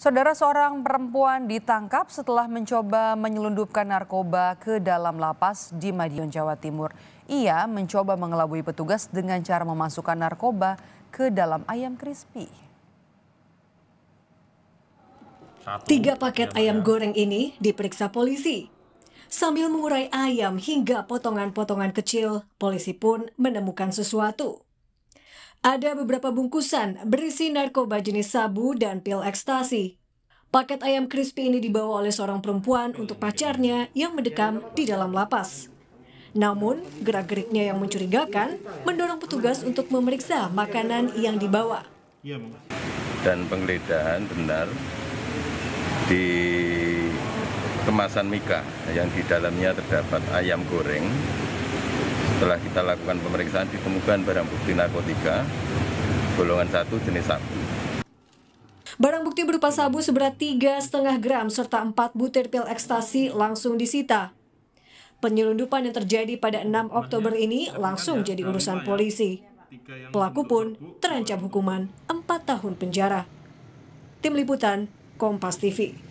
Saudara seorang perempuan ditangkap setelah mencoba menyelundupkan narkoba ke dalam lapas di Madiun, Jawa Timur. Ia mencoba mengelabui petugas dengan cara memasukkan narkoba ke dalam ayam crispy. Tiga paket iya, ayam iya. goreng ini diperiksa polisi. Sambil mengurai ayam hingga potongan-potongan kecil, polisi pun menemukan sesuatu. Ada beberapa bungkusan berisi narkoba jenis sabu dan pil ekstasi. Paket ayam crispy ini dibawa oleh seorang perempuan untuk pacarnya yang mendekam di dalam lapas. Namun, gerak-geriknya yang mencurigakan mendorong petugas untuk memeriksa makanan yang dibawa. Dan penggeledahan benar di kemasan mika yang di dalamnya terdapat ayam goreng, setelah kita lakukan pemeriksaan ditemukan barang bukti narkotika golongan 1 jenis sabu. Barang bukti berupa sabu seberat 3,5 gram serta 4 butir pil ekstasi langsung disita. Penyelundupan yang terjadi pada 6 Oktober ini langsung jadi urusan polisi. Pelaku pun terancam hukuman 4 tahun penjara. Tim Liputan, Kompas TV.